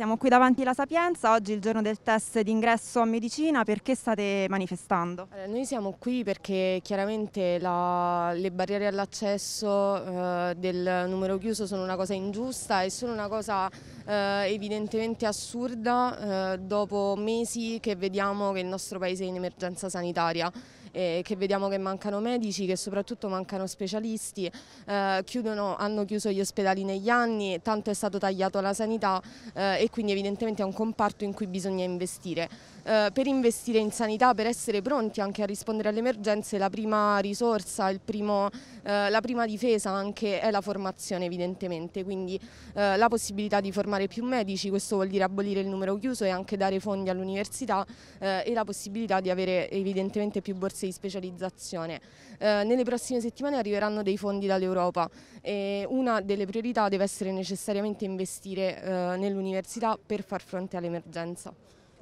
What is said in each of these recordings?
Siamo qui davanti alla Sapienza, oggi è il giorno del test d'ingresso a medicina, perché state manifestando? noi siamo qui perché chiaramente la, le barriere all'accesso eh, del numero chiuso sono una cosa ingiusta e sono una cosa eh, evidentemente assurda eh, dopo mesi che vediamo che il nostro paese è in emergenza sanitaria eh, che vediamo che mancano medici, che soprattutto mancano specialisti, eh, chiudono, hanno chiuso gli ospedali negli anni, tanto è stato tagliato alla sanità eh, e quindi evidentemente è un comparto in cui bisogna investire. Eh, per investire in sanità, per essere pronti anche a rispondere alle emergenze, la prima risorsa, primo, eh, la prima difesa anche è la formazione evidentemente, quindi eh, la possibilità di formare più medici, questo vuol dire abolire il numero chiuso e anche dare fondi all'università e la possibilità di avere evidentemente più borse corsi di specializzazione. Eh, nelle prossime settimane arriveranno dei fondi dall'Europa e una delle priorità deve essere necessariamente investire eh, nell'università per far fronte all'emergenza.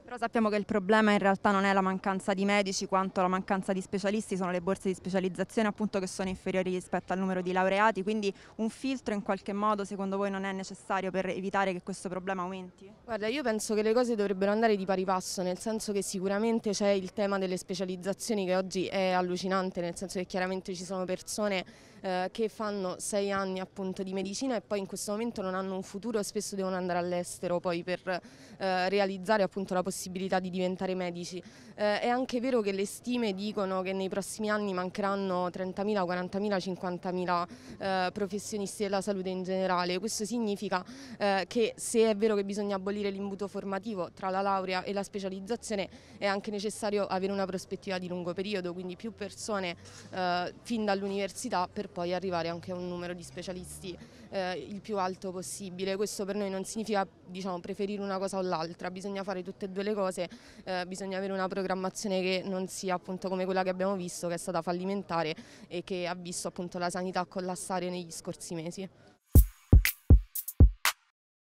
Però sappiamo che il problema in realtà non è la mancanza di medici quanto la mancanza di specialisti, sono le borse di specializzazione appunto che sono inferiori rispetto al numero di laureati, quindi un filtro in qualche modo secondo voi non è necessario per evitare che questo problema aumenti? Guarda, io penso che le cose dovrebbero andare di pari passo, nel senso che sicuramente c'è il tema delle specializzazioni che oggi è allucinante, nel senso che chiaramente ci sono persone eh, che fanno sei anni appunto di medicina e poi in questo momento non hanno un futuro e spesso devono andare all'estero poi per eh, realizzare appunto la possibilità possibilità di diventare medici. Eh, è anche vero che le stime dicono che nei prossimi anni mancheranno 30.000, 40.000, 50.000 eh, professionisti della salute in generale. Questo significa eh, che se è vero che bisogna abolire l'imbuto formativo tra la laurea e la specializzazione è anche necessario avere una prospettiva di lungo periodo, quindi più persone eh, fin dall'università per poi arrivare anche a un numero di specialisti eh, il più alto possibile. Questo per noi non significa diciamo, preferire una cosa o l'altra, bisogna fare tutte e due le le cose eh, bisogna avere una programmazione che non sia appunto come quella che abbiamo visto, che è stata fallimentare e che ha visto appunto la sanità collassare negli scorsi mesi.